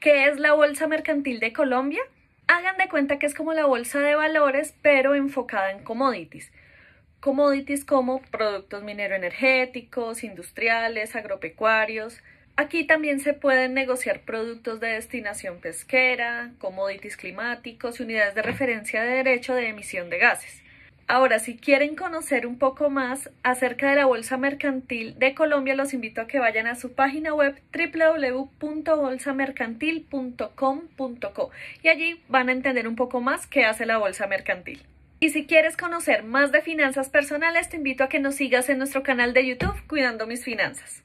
¿Qué es la Bolsa Mercantil de Colombia? Hagan de cuenta que es como la bolsa de valores, pero enfocada en commodities. Commodities como productos minero-energéticos, industriales, agropecuarios. Aquí también se pueden negociar productos de destinación pesquera, commodities climáticos y unidades de referencia de derecho de emisión de gases. Ahora, si quieren conocer un poco más acerca de la Bolsa Mercantil de Colombia, los invito a que vayan a su página web www.bolsamercantil.com.co y allí van a entender un poco más qué hace la Bolsa Mercantil. Y si quieres conocer más de finanzas personales, te invito a que nos sigas en nuestro canal de YouTube Cuidando mis finanzas.